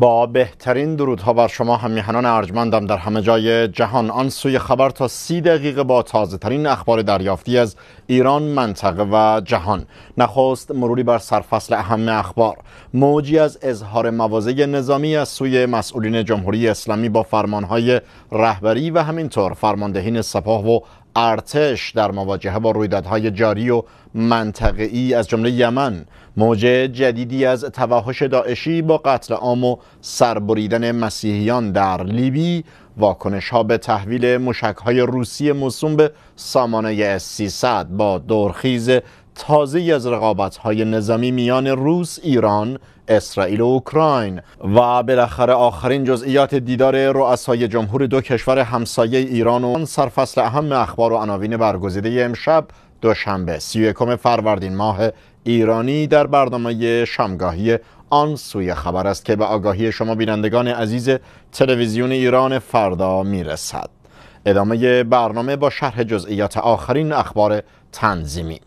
با بهترین درودها بر شما همیهنان ارجمندم در همه جای جهان آن سوی خبر تا سی دقیقه با تازه ترین اخبار دریافتی از ایران منطقه و جهان نخست مروری بر سرفصل اهم اخبار موجی از اظهار مواضع نظامی از سوی مسئولین جمهوری اسلامی با فرمانهای رهبری و همینطور فرماندهین سپاه و ارتش در مواجهه با رویدادهای جاری و ای از جمله یمن موج جدیدی از توحش داعشی با قتل عام و سربریدن مسیحیان در لیبی واکنش ها به تحویل مشک های روسی موسوم به سامانه S300 با دورخیز تازه از رقابت های نظامی میان روس، ایران، اسرائیل و اوکراین و بالاخره آخرین جزئیات دیدار رؤسای جمهور دو کشور همسایه ایران و سرفصل اهم اخبار و عناوین برگزیده امشب دوشنبه 31 فروردین ماه ایرانی در برنامه شامگاهی آن سوی خبر است که به آگاهی شما بینندگان عزیز تلویزیون ایران فردا میرسد ادامه برنامه با شرح جزئیات آخرین اخبار تنظیمی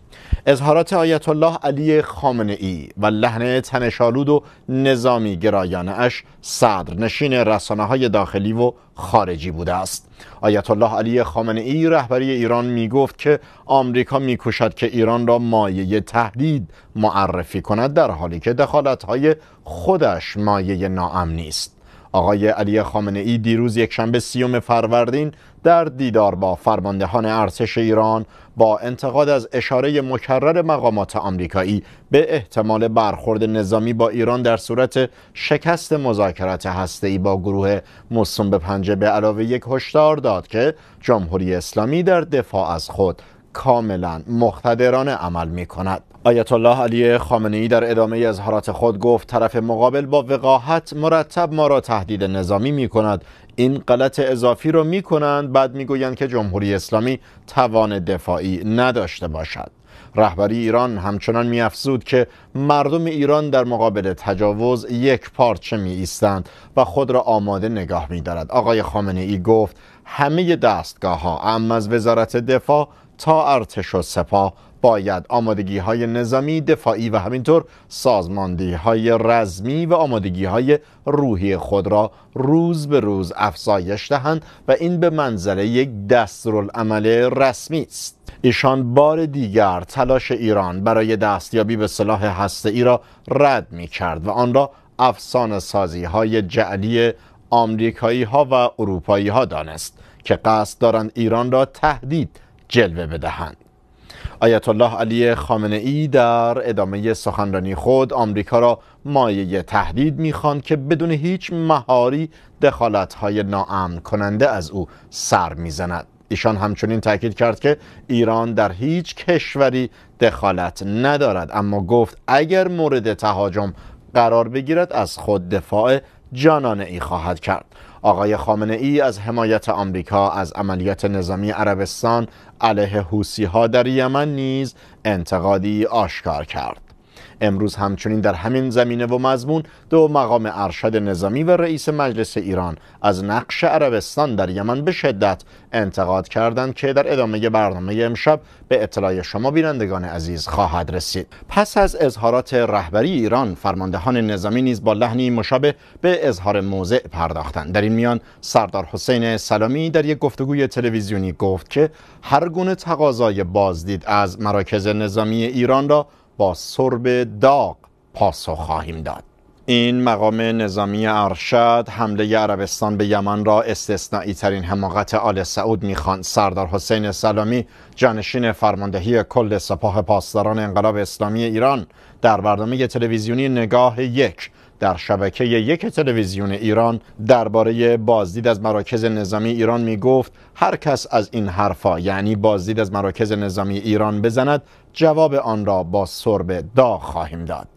اظهارات آیت الله علی خامنه ای و لحن تنشالود و نظامی گرایانه اش صدر نشین رسانه های داخلی و خارجی بوده است آیت الله علی خامنه ای رهبری ایران می گفت که آمریکا می کشد که ایران را مایه تهدید معرفی کند در حالی که دخالت های خودش مایه ناامنی است آقای علی خامنه ای دیروز یکشنبه سیوم فروردین در دیدار با فرماندهان ارتش ایران با انتقاد از اشاره مکرر مقامات آمریکایی به احتمال برخورد نظامی با ایران در صورت شکست مذاکرات هسته‌ای با گروه مصوم به پنجه به علاوه یک هشدار داد که جمهوری اسلامی در دفاع از خود کاملا مقتدرانه عمل می کند. آیت الله علی خامنه ای در ادامه اظهارات خود گفت طرف مقابل با وقاحت مرتب ما را تهدید نظامی می کند این غلط اضافی را می کنند بعد می گویند که جمهوری اسلامی توان دفاعی نداشته باشد رهبری ایران همچنان می افزود که مردم ایران در مقابل تجاوز یک پارچه می ایستند و خود را آماده نگاه می دارد آقای خامنه ای گفت همه دستگاه ها ام از وزارت دفاع تا ارتش و سپاه باید آمادگی های نظامی دفاعی و همینطور سازماندی های رزمی و آمادگی های روحی خود را روز به روز افزایش دهند و این به منزله یک دستورالعمل رسمی است ایشان بار دیگر تلاش ایران برای دستیابی به سلاح ای را رد می کرد و آن را افسان سازی های جعلی آمریکایی ها و اروپایی ها دانست که قصد دارند ایران را تهدید جلوه بدهند آیت الله علی خامنه ای در ادامه سخنرانی خود آمریکا را مایه تهدید میخواند که بدون هیچ مهاری های ناامن کننده از او سر میزند ایشان همچنین تاکید کرد که ایران در هیچ کشوری دخالت ندارد اما گفت اگر مورد تهاجم قرار بگیرد از خود دفاع جانانه ای خواهد کرد آقای خامنه ای از حمایت آمریکا از عملیات نظامی عربستان علیه حوسی ها در یمن نیز انتقادی آشکار کرد امروز همچنین در همین زمینه و مضمون دو مقام ارشد نظامی و رئیس مجلس ایران از نقش عربستان در یمن به شدت انتقاد کردند که در ادامه برنامه امشب به اطلاع شما بینندگان عزیز خواهد رسید پس از اظهارات رهبری ایران فرماندهان نظامی نیز با لحنی مشابه به اظهار موضع پرداختند در این میان سردار حسین سلامی در یک گفتگوی تلویزیونی گفت که هر گونه تقاضای بازدید از مراکز نظامی ایران را با سرب داغ پاسخ خواهیم داد این مقام نظامی ارشد حمله عربستان به یمن را استثنایی ترین حماقت آل سعود میخواند سردار حسین سلامی جانشین فرماندهی کل سپاه پاسداران انقلاب اسلامی ایران در برنامه تلویزیونی نگاه یک در شبکه یک تلویزیون ایران درباره بازدید از مراکز نظامی ایران می گفت هر کس از این حرفا یعنی بازدید از مراکز نظامی ایران بزند جواب آن را با سرب دا خواهیم داد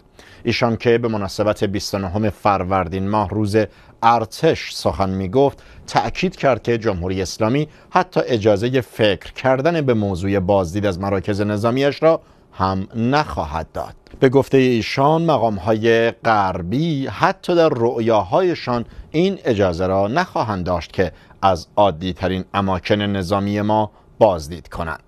ایشان که به مناسبت 29 فروردین ماه روز ارتش سخن می گفت تأکید کرد که جمهوری اسلامی حتی اجازه فکر کردن به موضوع بازدید از مراکز نظامیش را هم نخواهد داد به گفته ایشان مقام های غربی حتی در رؤیاهایشان این اجازه را نخواهند داشت که از عادی ترین اماکن نظامی ما بازدید کنند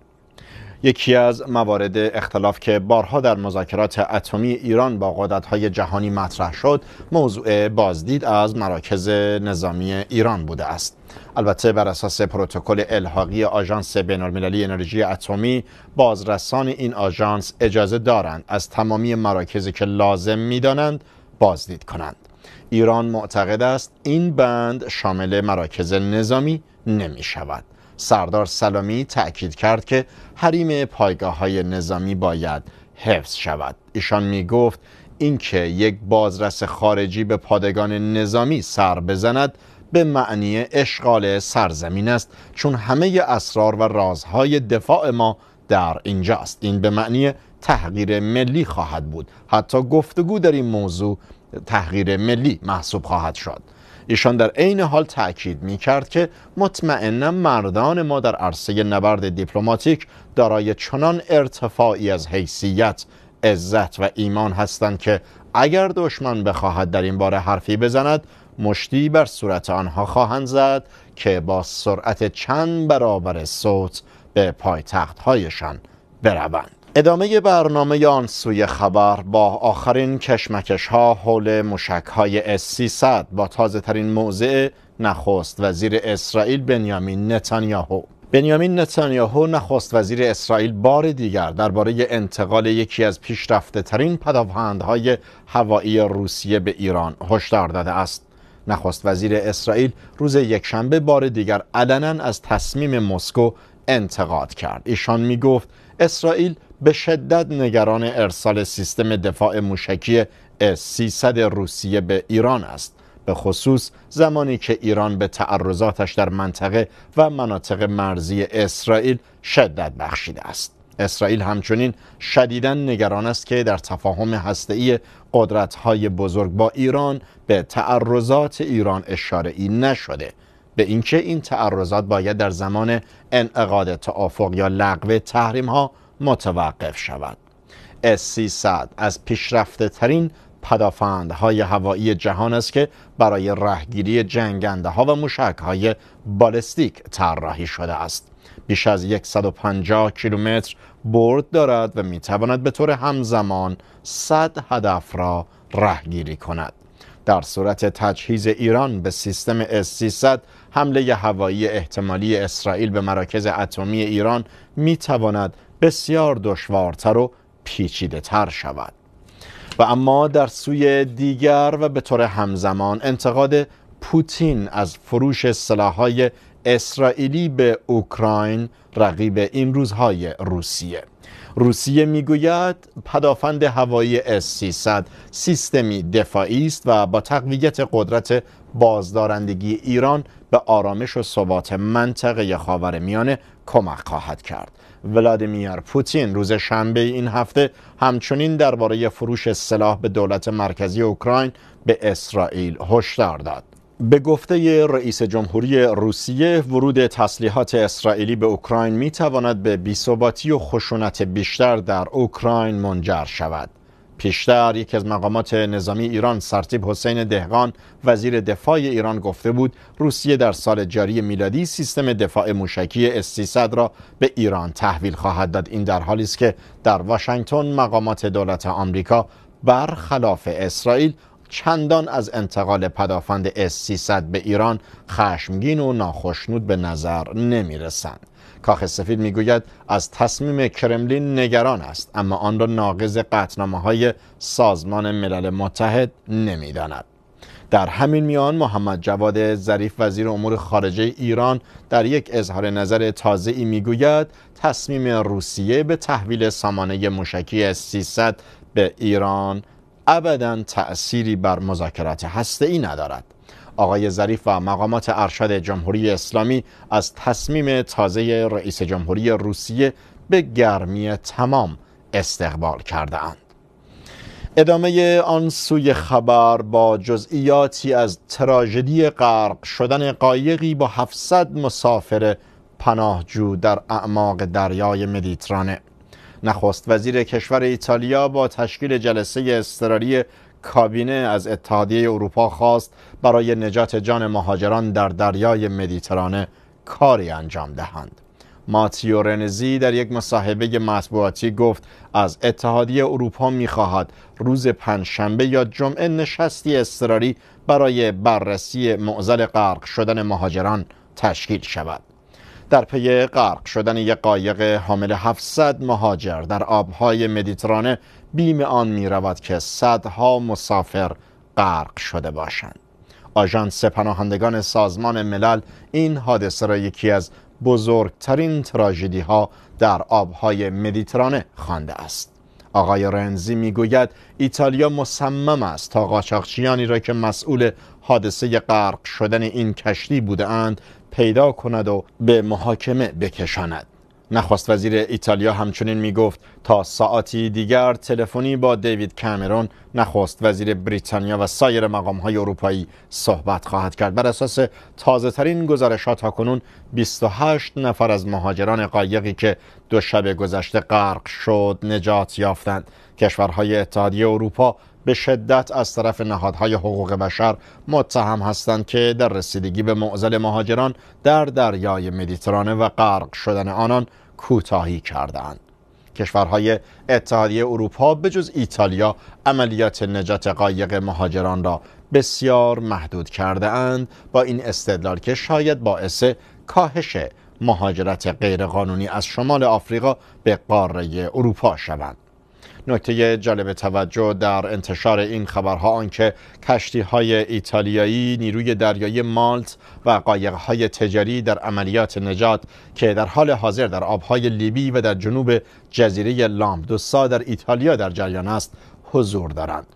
یکی از موارد اختلاف که بارها در مذاکرات اتمی ایران با قدرت‌های جهانی مطرح شد موضوع بازدید از مراکز نظامی ایران بوده است البته بر اساس پروتکل الحاقی آژانس بین‌المللی انرژی اتمی بازرسان این آژانس اجازه دارند از تمامی مراکزی که لازم می‌دانند بازدید کنند ایران معتقد است این بند شامل مراکز نظامی نمی‌شود. سردار سلامی تأکید کرد که حریم پایگاه های نظامی باید حفظ شود ایشان می گفت اینکه یک بازرس خارجی به پادگان نظامی سر بزند به معنی اشغال سرزمین است چون همه اسرار و رازهای دفاع ما در اینجا است این به معنی تحقیر ملی خواهد بود حتی گفتگو در این موضوع تحقیر ملی محسوب خواهد شد ایشان در عین حال تاکید می کرد که مطمئنا مردان ما در عرصه نبرد دیپلماتیک دارای چنان ارتفاعی از حیثیت عزت و ایمان هستند که اگر دشمن بخواهد در این باره حرفی بزند مشتی بر صورت آنها خواهند زد که با سرعت چند برابر صوت به پایتخت هایشان بروند ادامه برنامه آن سوی خبر با آخرین کشمکش ها حول مشک های S300 با تازه ترین موضع نخست وزیر اسرائیل بنیامین نتانیاهو بنیامین نتانیاهو نخست وزیر اسرائیل بار دیگر درباره انتقال یکی از پیشرفته ترین های هوایی روسیه به ایران هشدار داده است نخست وزیر اسرائیل روز یکشنبه بار دیگر علنا از تصمیم مسکو انتقاد کرد ایشان می گفت اسرائیل به شدت نگران ارسال سیستم دفاع موشکی S-300 روسیه به ایران است به خصوص زمانی که ایران به تعرضاتش در منطقه و مناطق مرزی اسرائیل شدت بخشیده است اسرائیل همچنین شدیدا نگران است که در تفاهم هسته‌ای قدرت‌های بزرگ با ایران به تعرضات ایران اشاره ای نشده به اینکه این تعرضات باید در زمان انعقاد توافق یا لغو تحریم ها متوقف شود S-300 از پیشرفته ترین های هوایی جهان است که برای رهگیری جنگنده ها و موشک های بالستیک طراحی شده است بیش از 150 کیلومتر برد دارد و می تواند به طور همزمان 100 هدف را رهگیری کند در صورت تجهیز ایران به سیستم S-300 حمله هوایی احتمالی اسرائیل به مراکز اتمی ایران می تواند بسیار دشوارتر و پیچیده تر شود و اما در سوی دیگر و به طور همزمان انتقاد پوتین از فروش سلاحهای اسرائیلی به اوکراین رقیب این روزهای روسیه روسیه میگوید پدافند هوایی S-300 سیستمی دفاعی است و با تقویت قدرت بازدارندگی ایران به آرامش و ثبات منطقه خاورمیانه کمک خواهد کرد ولادیمیر پوتین روز شنبه این هفته همچنین درباره فروش سلاح به دولت مرکزی اوکراین به اسرائیل هشدار داد. به گفته رئیس جمهوری روسیه ورود تسلیحات اسرائیلی به اوکراین می تواند به بیثباتی و خشونت بیشتر در اوکراین منجر شود. پیشتر یکی از مقامات نظامی ایران سرتیب حسین دهقان وزیر دفاع ایران گفته بود روسیه در سال جاری میلادی سیستم دفاع موشکی S300 را به ایران تحویل خواهد داد این در حالی است که در واشنگتن مقامات دولت آمریکا برخلاف اسرائیل چندان از انتقال پدافند S300 به ایران خشمگین و ناخشنود به نظر نمیرسند. کاخ سفید میگوید از تصمیم کرملین نگران است اما آن را ناقض قطنامه های سازمان ملل متحد نمیداند در همین میان محمد جواد ظریف وزیر امور خارجه ایران در یک اظهار نظر تازه ای میگوید تصمیم روسیه به تحویل سامانه مشکی 300 به ایران ابدا تأثیری بر مذاکرات هسته ای ندارد آقای ظریف و مقامات ارشد جمهوری اسلامی از تصمیم تازه رئیس جمهوری روسیه به گرمی تمام استقبال کرده اند. ادامه آن سوی خبر با جزئیاتی از تراژدی غرق شدن قایقی با 700 مسافر پناهجو در اعماق دریای مدیترانه نخست وزیر کشور ایتالیا با تشکیل جلسه اضطراری کابینه از اتحادیه اروپا خواست برای نجات جان مهاجران در دریای مدیترانه کاری انجام دهند ماتیو رنزی در یک مصاحبه مطبوعاتی گفت از اتحادیه اروپا میخواهد روز پنجشنبه یا جمعه نشستی اضطراری برای بررسی معضل غرق شدن مهاجران تشکیل شود در پی غرق شدن یک قایق حامل 700 مهاجر در آبهای مدیترانه بیم آن می رود که صدها مسافر غرق شده باشند آژانس پناهندگان سازمان ملل این حادثه را یکی از بزرگترین تراژدی ها در آبهای مدیترانه خوانده است آقای رنزی میگوید ایتالیا مصمم است تا قاچاقچیانی را که مسئول حادثه غرق شدن این کشتی بودهاند پیدا کند و به محاکمه بکشاند نخست وزیر ایتالیا همچنین می گفت تا ساعتی دیگر تلفنی با دیوید کامرون نخست وزیر بریتانیا و سایر مقام های اروپایی صحبت خواهد کرد بر اساس تازه ترین گزارش ها کنون 28 نفر از مهاجران قایقی که دو شب گذشته غرق شد نجات یافتند کشورهای اتحادیه اروپا به شدت از طرف نهادهای حقوق بشر متهم هستند که در رسیدگی به معضل مهاجران در دریای مدیترانه و غرق شدن آنان کوتاهی کردند. کشورهای اتحادیه اروپا به جز ایتالیا عملیات نجات قایق مهاجران را بسیار محدود کرده اند با این استدلال که شاید باعث کاهش مهاجرت غیرقانونی از شمال آفریقا به قاره اروپا شوند. نکته جالب توجه در انتشار این خبرها آنکه کشتی های ایتالیایی نیروی دریایی مالت و قایق های تجاری در عملیات نجات که در حال حاضر در آبهای لیبی و در جنوب جزیره دوسا در ایتالیا در جریان است حضور دارند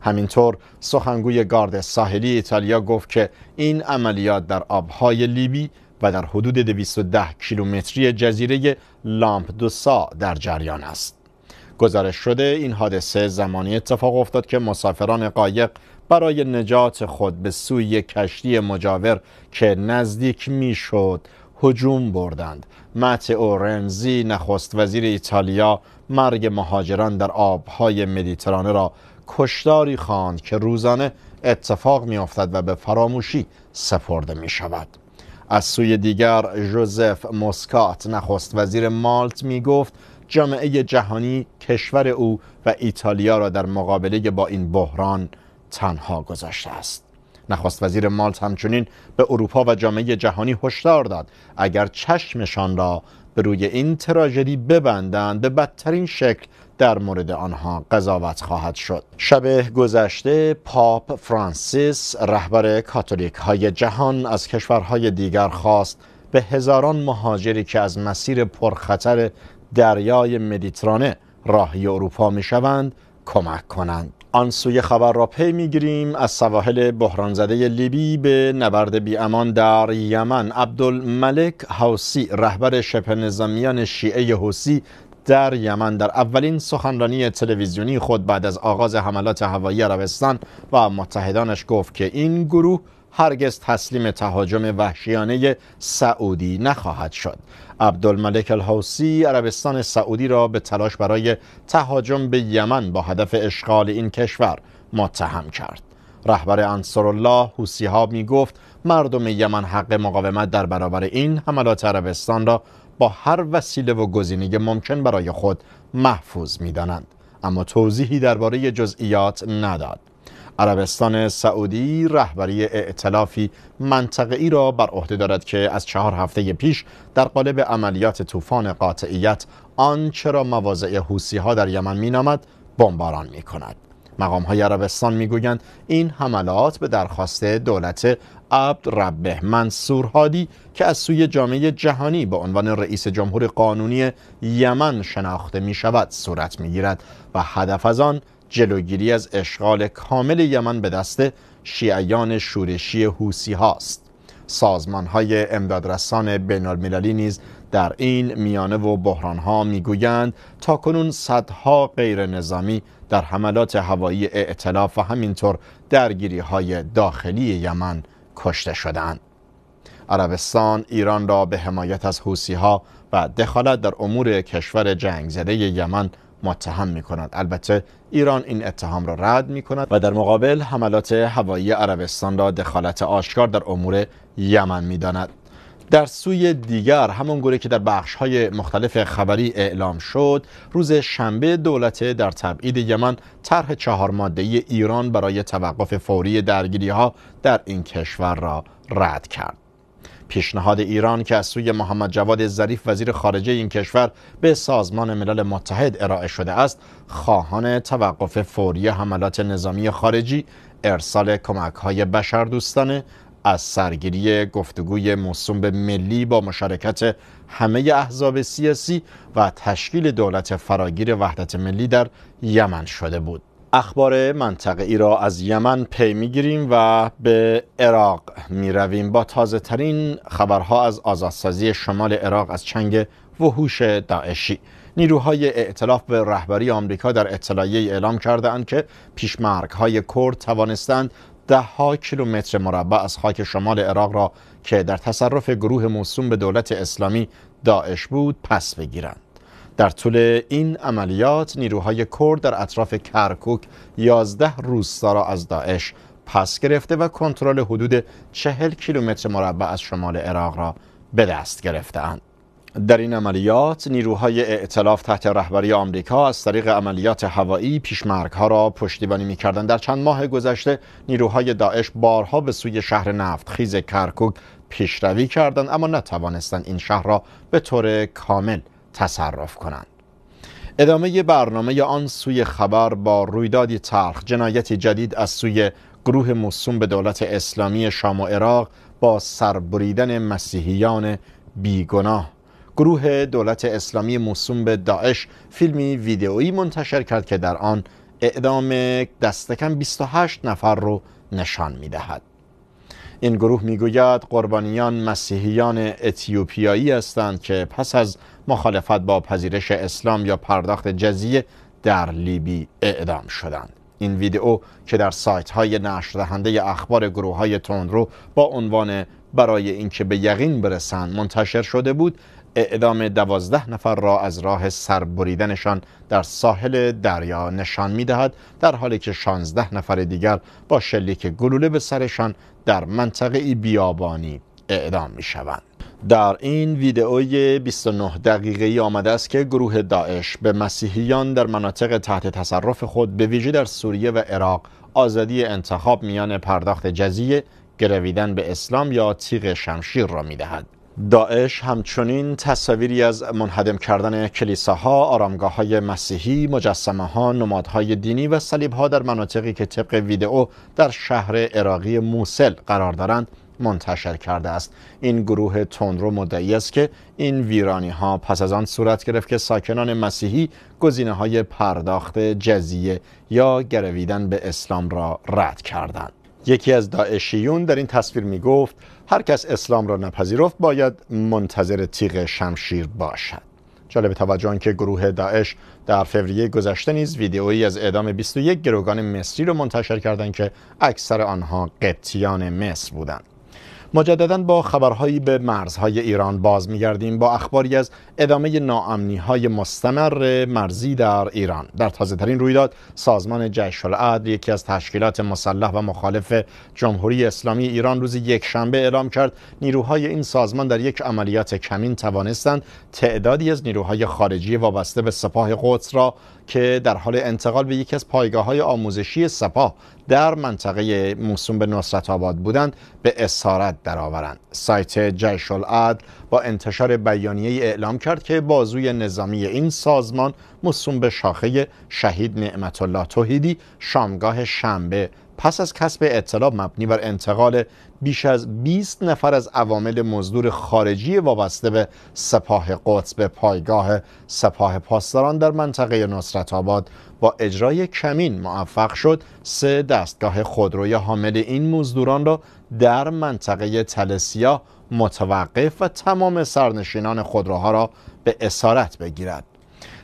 همینطور سخنگوی گارد ساحلی ایتالیا گفت که این عملیات در آبهای لیبی و در حدود 210 کیلومتری جزیره لامپدوسا در جریان است گزارش شده این حادثه زمانی اتفاق افتاد که مسافران قایق برای نجات خود به سوی کشتی مجاور که نزدیک میشد هجوم بردند مت رنزی نخست وزیر ایتالیا مرگ مهاجران در آبهای مدیترانه را کشداری خواند که روزانه اتفاق میافتد و به فراموشی سپرده می شود از سوی دیگر جوزف موسکات نخست وزیر مالت می گفت جامعه جهانی کشور او و ایتالیا را در مقابله با این بحران تنها گذاشته است نخست وزیر مالت همچنین به اروپا و جامعه جهانی هشدار داد اگر چشمشان را به روی این تراژدی ببندند به بدترین شکل در مورد آنها قضاوت خواهد شد شب گذشته پاپ فرانسیس رهبر کاتولیک های جهان از کشورهای دیگر خواست به هزاران مهاجری که از مسیر پرخطر دریای مدیترانه راهی اروپا می شوند کمک کنند آن سوی خبر را پی میگیریم از سواحل زده لیبی به نبرد بیامان در یمن عبدالملک حوسی رهبر شبه نظامیان شیعه حوسی در یمن در اولین سخنرانی تلویزیونی خود بعد از آغاز حملات هوایی عربستان و متحدانش گفت که این گروه هرگز تسلیم تهاجم وحشیانه سعودی نخواهد شد عبدالملک الحوسی عربستان سعودی را به تلاش برای تهاجم به یمن با هدف اشغال این کشور متهم کرد رهبر انصارالله حوسی ها می گفت مردم یمن حق مقاومت در برابر این حملات عربستان را با هر وسیله و گزینه ممکن برای خود محفوظ می دانند. اما توضیحی درباره جزئیات نداد عربستان سعودی رهبری ائتلافی ای را بر عهده دارد که از چهار هفته پیش در قالب عملیات طوفان قاطعیت آنچه را مواضع ها در یمن مینامد بمباران کند. مقام های عربستان میگویند این حملات به درخواست دولت عبد ربه منصور هادی که از سوی جامعه جهانی به عنوان رئیس جمهور قانونی یمن شناخته می شود صورت می گیرد و هدف از آن جلوگیری از اشغال کامل یمن به دست شیعیان شورشی حوسی هاست سازمان های امدادرسان بین المللی نیز در این میانه و بحران ها میگویند تا کنون صدها غیر نظامی در حملات هوایی اعتلاف و همینطور درگیری های داخلی یمن کشته شدند. عربستان ایران را به حمایت از حوسی ها و دخالت در امور کشور جنگزده یمن متهم می کند البته ایران این اتهام را رد می کند و در مقابل حملات هوایی عربستان را دخالت آشکار در امور یمن می داند. در سوی دیگر همون گونه که در بخش های مختلف خبری اعلام شد روز شنبه دولت در تبعید یمن طرح چهار ماده ایران برای توقف فوری درگیری ها در این کشور را رد کرد پیشنهاد ایران که از سوی محمد جواد ظریف وزیر خارجه این کشور به سازمان ملل متحد ارائه شده است خواهان توقف فوری حملات نظامی خارجی ارسال کمک های بشردوستانه از سرگیری گفتگوی موسوم به ملی با مشارکت همه احزاب سیاسی و تشکیل دولت فراگیر وحدت ملی در یمن شده بود اخبار منطقه را از یمن پی میگیریم و به عراق می رویم با تازه ترین خبرها از آزادسازی شمال عراق از چنگ وحوش داعشی نیروهای ائتلاف به رهبری آمریکا در اطلاعیه اعلام کرده اند که پیشمرگ های کرد توانستند ده ها کیلومتر مربع از خاک شمال عراق را که در تصرف گروه موسوم به دولت اسلامی داعش بود پس بگیرند در طول این عملیات نیروهای کرد در اطراف کرکوک 11 روستا را از داعش پس گرفته و کنترل حدود 40 کیلومتر مربع از شمال عراق را به دست گرفتند. در این عملیات نیروهای ائتلاف تحت رهبری آمریکا از طریق عملیات هوایی پیشمرگها را پشتیبانی میکردند در چند ماه گذشته نیروهای داعش بارها به سوی شهر نفت خیز کرکوک پیشروی کردند اما نتوانستند این شهر را به طور کامل تصرف کنند ادامه برنامه آن سوی خبر با رویدادی تلخ جنایت جدید از سوی گروه موسوم به دولت اسلامی شام و عراق با سربریدن مسیحیان بیگناه گروه دولت اسلامی موسوم به داعش فیلمی ویدئویی منتشر کرد که در آن اعدام دستکم 28 نفر رو نشان دهد. این گروه گوید قربانیان مسیحیان اتیوپیایی هستند که پس از مخالفت با پذیرش اسلام یا پرداخت جزیه در لیبی اعدام شدند این ویدیو که در سایت های نشر اخبار گروه های تندرو با عنوان برای اینکه به یقین برسند منتشر شده بود اعدام دوازده نفر را از راه سربریدنشان در ساحل دریا نشان می دهد در حالی که شانزده نفر دیگر با شلیک گلوله به سرشان در منطقه بیابانی اعدام می شوند. در این ویدئوی 29 دقیقه ای آمده است که گروه داعش به مسیحیان در مناطق تحت تصرف خود به ویژه در سوریه و عراق آزادی انتخاب میان پرداخت جزیه گرویدن به اسلام یا تیغ شمشیر را میدهد داعش همچنین تصاویری از منهدم کردن کلیساها، آرامگاه های مسیحی، مجسمه ها، نمادهای دینی و صلیب ها در مناطقی که طبق ویدئو در شهر عراقی موسل قرار دارند منتشر کرده است این گروه تندرو مدعی است که این ویرانی ها پس از آن صورت گرفت که ساکنان مسیحی گزینه های پرداخت جزیه یا گرویدن به اسلام را رد کردند یکی از داعشیون در این تصویر می گفت هر کس اسلام را نپذیرفت باید منتظر تیغ شمشیر باشد جالب توجه که گروه داعش در فوریه گذشته نیز ویدئویی از اعدام 21 گروگان مصری را منتشر کردند که اکثر آنها قبطیان مصر بودند مجددا با خبرهایی به مرزهای ایران باز میگردیم با اخباری از ادامه ناامنی های مستمر مرزی در ایران در تازه ترین رویداد سازمان جیش العدل یکی از تشکیلات مسلح و مخالف جمهوری اسلامی ایران روز یک شنبه اعلام کرد نیروهای این سازمان در یک عملیات کمین توانستند تعدادی از نیروهای خارجی وابسته به سپاه قدس را که در حال انتقال به یکی از پایگاه های آموزشی سپاه در منطقه موسوم به نصرت آباد بودند به اسارت درآورند سایت جیش العدل با انتشار بیانیه اعلام کرد که بازوی نظامی این سازمان موسوم به شاخه شهید نعمت الله توحیدی شامگاه شنبه پس از کسب اطلاع مبنی بر انتقال بیش از 20 نفر از عوامل مزدور خارجی وابسته به سپاه قدس به پایگاه سپاه پاسداران در منطقه نصرت آباد با اجرای کمین موفق شد سه دستگاه خودروی حامل این مزدوران را در منطقه تلسیا متوقف و تمام سرنشینان خودروها را به اسارت بگیرد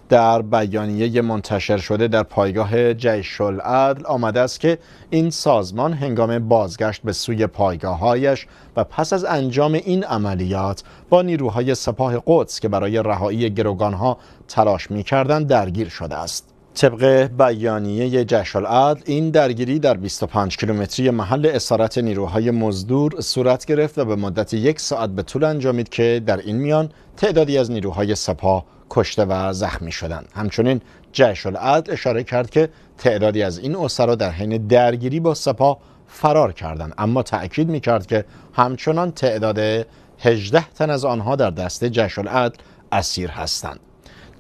در بیانیه منتشر شده در پایگاه جیش العدل آمده است که این سازمان هنگام بازگشت به سوی پایگاههایش و پس از انجام این عملیات با نیروهای سپاه قدس که برای رهایی گروگانها تلاش میکردند درگیر شده است. طبق بیانیه جیش العدل این درگیری در 25 کیلومتری محل اسارت نیروهای مزدور صورت گرفت و به مدت یک ساعت به طول انجامید که در این میان تعدادی از نیروهای سپاه کشته و زخمی شدند همچنین جعش اشاره کرد که تعدادی از این اسرا در حین درگیری با سپاه فرار کردند اما تأکید میکرد که همچنان تعداد 18 تن از آنها در دست جیش العدل اسیر هستند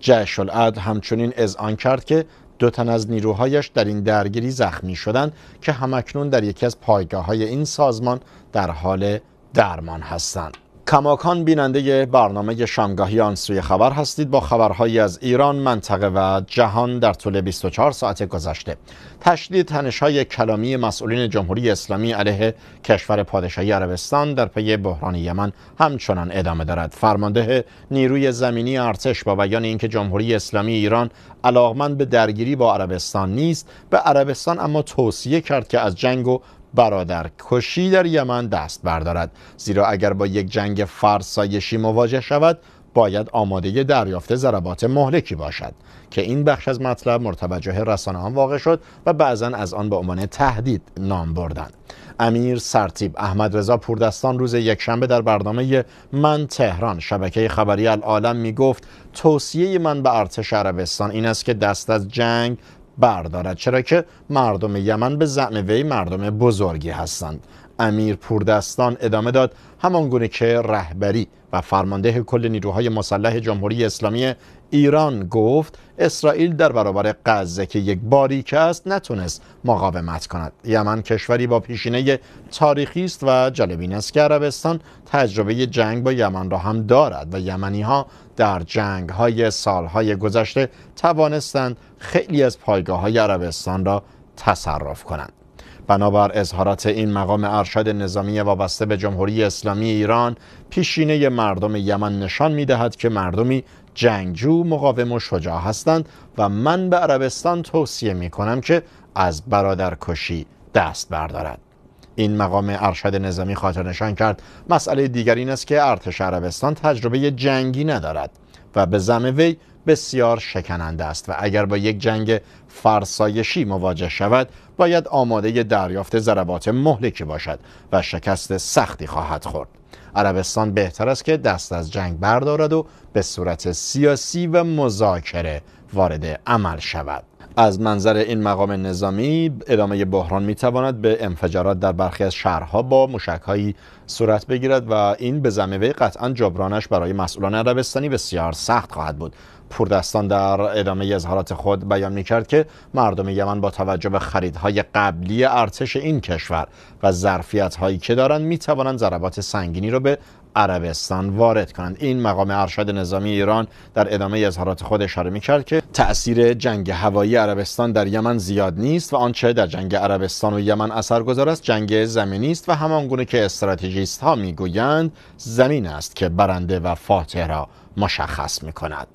جیش العدل همچنین اذعان کرد که دو تن از نیروهایش در این درگیری زخمی شدند که همکنون در یکی از پایگاه های این سازمان در حال درمان هستند کماکان بیننده برنامه شامگاهی آن سوی خبر هستید با خبرهایی از ایران منطقه و جهان در طول 24 ساعت گذشته تشدید تنش‌های کلامی مسئولین جمهوری اسلامی علیه کشور پادشاهی عربستان در پی بحران یمن همچنان ادامه دارد فرمانده نیروی زمینی ارتش با بیان اینکه جمهوری اسلامی ایران علاقمند به درگیری با عربستان نیست به عربستان اما توصیه کرد که از جنگ و برادر کشی در یمن دست بردارد زیرا اگر با یک جنگ فرسایشی مواجه شود باید آماده دریافت ضربات مهلکی باشد که این بخش از مطلب مرتوجه رسانه هم واقع شد و بعضا از آن به عنوان تهدید نام بردن امیر سرتیب احمد رضا پوردستان روز یکشنبه در برنامه من تهران شبکه خبری العالم می گفت توصیه من به ارتش عربستان این است که دست از جنگ بردارد چرا که مردم یمن به زعم وی مردم بزرگی هستند امیر پوردستان ادامه داد همان گونه که رهبری و فرمانده کل نیروهای مسلح جمهوری اسلامی ایران گفت اسرائیل در برابر غزه که یک باریک است نتونست مقاومت کند یمن کشوری با پیشینه تاریخی است و جالبین است که عربستان تجربه جنگ با یمن را هم دارد و یمنی ها در جنگ های سالهای گذشته توانستند خیلی از پایگاه های عربستان را تصرف کنند بنابر اظهارات این مقام ارشد نظامی وابسته به جمهوری اسلامی ایران پیشینه مردم یمن نشان میدهد که مردمی جنگجو مقاوم و شجاع هستند و من به عربستان توصیه می کنم که از برادر کشی دست بردارد این مقام ارشد نظامی خاطر نشان کرد مسئله دیگر این است که ارتش عربستان تجربه جنگی ندارد و به زم وی بسیار شکننده است و اگر با یک جنگ فرسایشی مواجه شود باید آماده دریافت ضربات مهلکی باشد و شکست سختی خواهد خورد عربستان بهتر است که دست از جنگ بردارد و به صورت سیاسی و مذاکره وارد عمل شود از منظر این مقام نظامی ادامه بحران میتواند به انفجارات در برخی از شهرها با مشکهایی صورت بگیرد و این به زمینه قطعا جبرانش برای مسئولان عربستانی بسیار سخت خواهد بود پوردستان در ادامه اظهارات خود بیان میکرد که مردم یمن با توجه به خریدهای قبلی ارتش این کشور و ظرفیت هایی که دارند می توانند ضربات سنگینی را به عربستان وارد کنند این مقام ارشد نظامی ایران در ادامه اظهارات خود اشاره می کرد که تاثیر جنگ هوایی عربستان در یمن زیاد نیست و آنچه در جنگ عربستان و یمن اثرگذار است جنگ زمینی است و همانگونه که استراتژیست ها میگویند زمین است که برنده و فاتح را مشخص می کند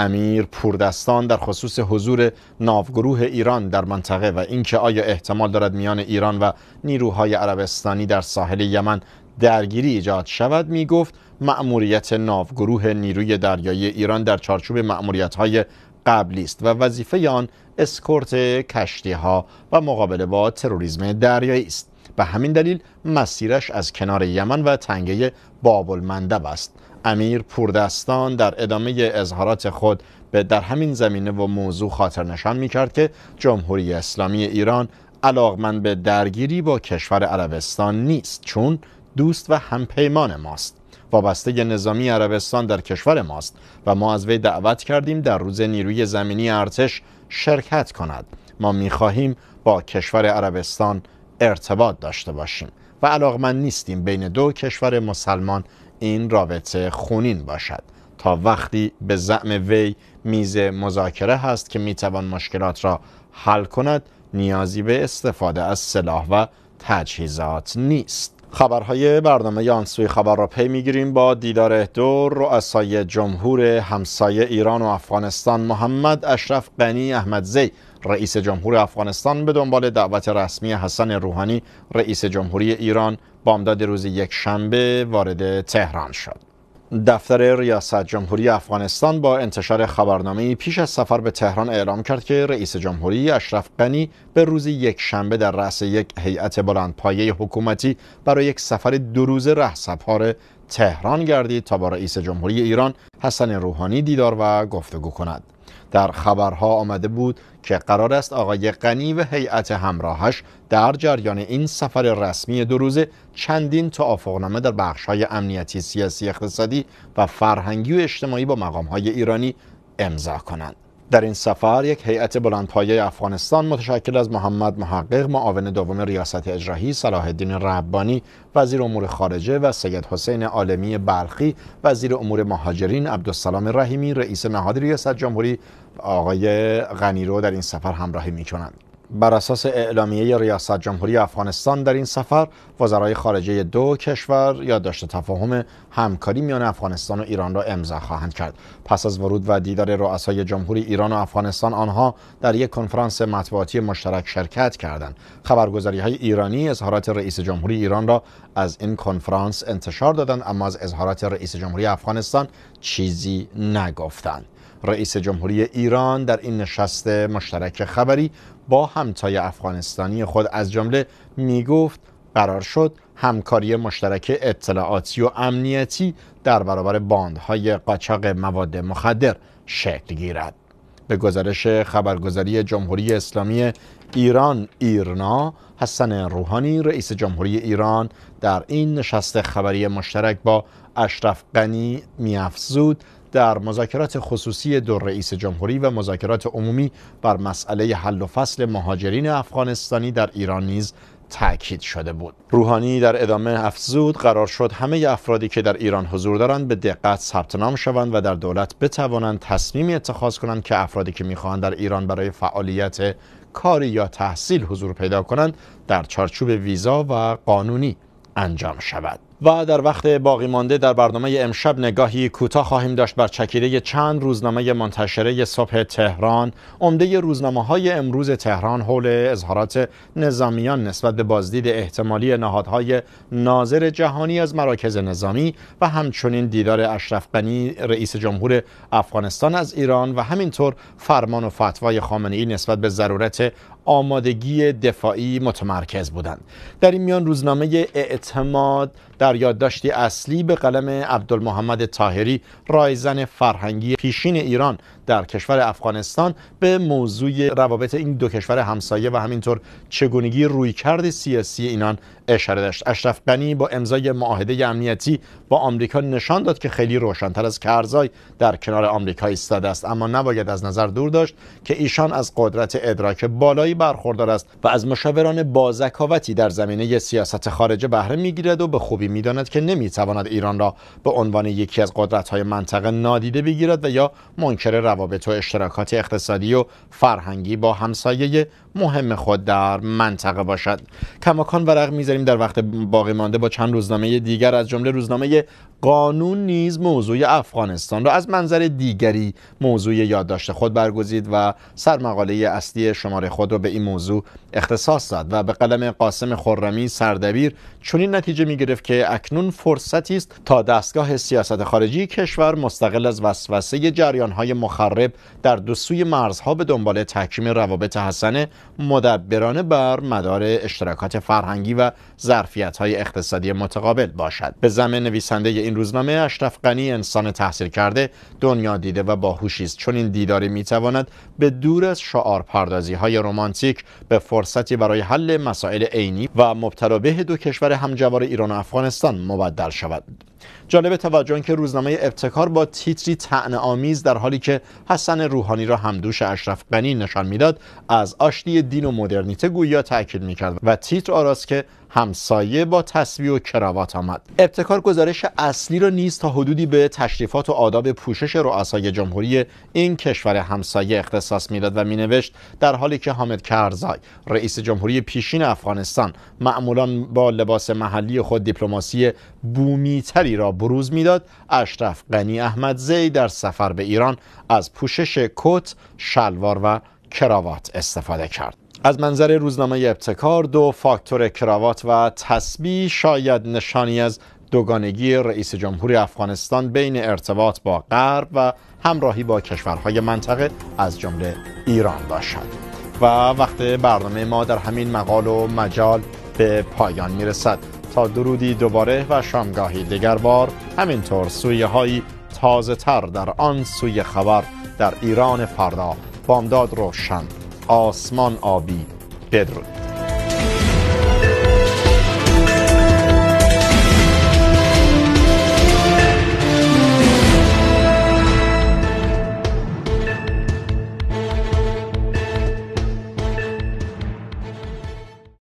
امیر پوردستان در خصوص حضور ناوگروه ایران در منطقه و اینکه آیا احتمال دارد میان ایران و نیروهای عربستانی در ساحل یمن درگیری ایجاد شود می گفت مأموریت ناو گروه نیروی دریایی ایران در چارچوب مأموریت های قبلی است و وظیفه آن اسکورت کشتی ها و مقابله با تروریسم دریایی است به همین دلیل مسیرش از کنار یمن و تنگه بابل مندب است امیر پوردستان در ادامه اظهارات خود به در همین زمینه و موضوع خاطر نشان می کرد که جمهوری اسلامی ایران علاقمند به درگیری با کشور عربستان نیست چون دوست و همپیمان ماست وابسته نظامی عربستان در کشور ماست و ما از وی دعوت کردیم در روز نیروی زمینی ارتش شرکت کند ما میخواهیم با کشور عربستان ارتباط داشته باشیم و علاقمند نیستیم بین دو کشور مسلمان این رابطه خونین باشد تا وقتی به زعم وی میز مذاکره هست که میتوان مشکلات را حل کند نیازی به استفاده از سلاح و تجهیزات نیست خبرهای برنامه آنسوی خبر را پی میگیریم با دیدار دور رؤسای جمهور همسایه ایران و افغانستان محمد اشرف غنی احمدزی رئیس جمهور افغانستان به دنبال دعوت رسمی حسن روحانی رئیس جمهوری ایران بامداد روز یک شنبه وارد تهران شد دفتر ریاست جمهوری افغانستان با انتشار خبرنامه پیش از سفر به تهران اعلام کرد که رئیس جمهوری اشرف غنی به روز یک شنبه در رأس یک هیئت بلندپایه حکومتی برای یک سفر دو روزه رهسپار تهران گردید تا با رئیس جمهوری ایران حسن روحانی دیدار و گفتگو کند. در خبرها آمده بود که قرار است آقای غنی و هیئت همراهش در جریان این سفر رسمی دو روزه چندین توافقنامه در بخش‌های امنیتی، سیاسی، اقتصادی و فرهنگی و اجتماعی با مقامهای ایرانی امضا کنند. در این سفر یک هیئت بلندپایه افغانستان متشکل از محمد محقق معاون دوم ریاست اجرایی صلاح الدین ربانی وزیر امور خارجه و سید حسین عالمی بلخی وزیر امور مهاجرین عبدالسلام رحیمی رئیس نهاد ریاست جمهوری آقای غنیرو در این سفر همراهی می کنند. بر اساس اعلامیه ریاست جمهوری افغانستان در این سفر وزرای خارجه دو کشور یادداشت تفاهم همکاری میان افغانستان و ایران را امضا خواهند کرد پس از ورود و دیدار رؤسای جمهوری ایران و افغانستان آنها در یک کنفرانس مطبوعاتی مشترک شرکت کردند خبرگزاری های ایرانی اظهارات رئیس جمهوری ایران را از این کنفرانس انتشار دادند اما از اظهارات رئیس جمهوری افغانستان چیزی نگفتند رئیس جمهوری ایران در این نشست مشترک خبری با همتای افغانستانی خود از جمله گفت قرار شد همکاری مشترک اطلاعاتی و امنیتی در برابر باندهای قاچاق مواد مخدر شکل گیرد به گزارش خبرگزاری جمهوری اسلامی ایران ایرنا حسن روحانی رئیس جمهوری ایران در این نشست خبری مشترک با اشرف غنی میافزود در مذاکرات خصوصی دو رئیس جمهوری و مذاکرات عمومی بر مسئله حل و فصل مهاجرین افغانستانی در ایران نیز تاکید شده بود روحانی در ادامه افزود قرار شد همه افرادی که در ایران حضور دارند به دقت ثبت نام شوند و در دولت بتوانند تصمیمی اتخاذ کنند که افرادی که میخواهند در ایران برای فعالیت کاری یا تحصیل حضور پیدا کنند در چارچوب ویزا و قانونی انجام شود و در وقت باقی مانده در برنامه امشب نگاهی کوتاه خواهیم داشت بر چکیده چند روزنامه منتشره صبح تهران عمده روزنامه های امروز تهران حول اظهارات نظامیان نسبت به بازدید احتمالی نهادهای ناظر جهانی از مراکز نظامی و همچنین دیدار اشرف غنی رئیس جمهور افغانستان از ایران و همینطور فرمان و فتوای خامنه ای نسبت به ضرورت آمادگی دفاعی متمرکز بودند در این میان روزنامه اعتماد در یادداشتی اصلی به قلم عبدالمحمد تاهری رایزن فرهنگی پیشین ایران در کشور افغانستان به موضوع روابط این دو کشور همسایه و همینطور چگونگی رویکرد سیاسی اینان اشاره داشت اشرف غنی با امضای معاهده امنیتی با آمریکا نشان داد که خیلی روشنتر از کرزای در کنار آمریکا ایستاده است اما نباید از نظر دور داشت که ایشان از قدرت ادراک بالایی برخوردار است و از مشاوران بازکاوتی در زمینه سیاست خارجه بهره میگیرد و به خوبی میداند که نمیتواند ایران را به عنوان یکی از قدرت‌های منطقه نادیده بگیرد و یا منکر روابط و اشتراکات اقتصادی و فرهنگی با همسایه مهم خود در منطقه باشد کماکان ورق در وقت باقی مانده با چند روزنامه دیگر از جمله روزنامه قانون نیز موضوع افغانستان را از منظر دیگری موضوع یادداشت خود برگزید و سرمقاله اصلی شماره خود را به این موضوع اختصاص داد و به قلم قاسم خرمی سردبیر چنین نتیجه می گرفت که اکنون فرصتی است تا دستگاه سیاست خارجی کشور مستقل از وسوسه های مخرب در دو سوی مرزها به دنبال تحکیم روابط حسن مدبرانه بر مدار اشتراکات فرهنگی و های اقتصادی متقابل باشد به زمین نویسنده این روزنامه اشرف غنی انسان تحصیل کرده دنیا دیده و باهوشی است چون این دیداری میتواند به دور از شعار پردازی های رومانتیک به فرصتی برای حل مسائل عینی و مبتلا به دو کشور همجوار ایران و افغانستان مبدل شود جالب توجه که روزنامه ابتکار با تیتری تعنه آمیز در حالی که حسن روحانی را همدوش اشرف غنی نشان میداد از آشتی دین و مدرنیته گویا تاکید میکرد و تیتر آراست که همسایه با تصویر و کراوات آمد ابتکار گزارش اصلی را نیز تا حدودی به تشریفات و آداب پوشش رؤسای جمهوری این کشور همسایه اختصاص میداد و مینوشت در حالی که حامد کرزای رئیس جمهوری پیشین افغانستان معمولا با لباس محلی خود دیپلماسی بومیتری دیگری را بروز میداد اشرف غنی زی در سفر به ایران از پوشش کت شلوار و کراوات استفاده کرد از منظر روزنامه ابتکار دو فاکتور کراوات و تسبیح شاید نشانی از دوگانگی رئیس جمهوری افغانستان بین ارتباط با غرب و همراهی با کشورهای منطقه از جمله ایران باشد و وقت برنامه ما در همین مقال و مجال به پایان میرسد تا درودی دوباره و شامگاهی دیگر بار همینطور سویه های تازه تر در آن سوی خبر در ایران فردا بامداد روشن آسمان آبی بدرود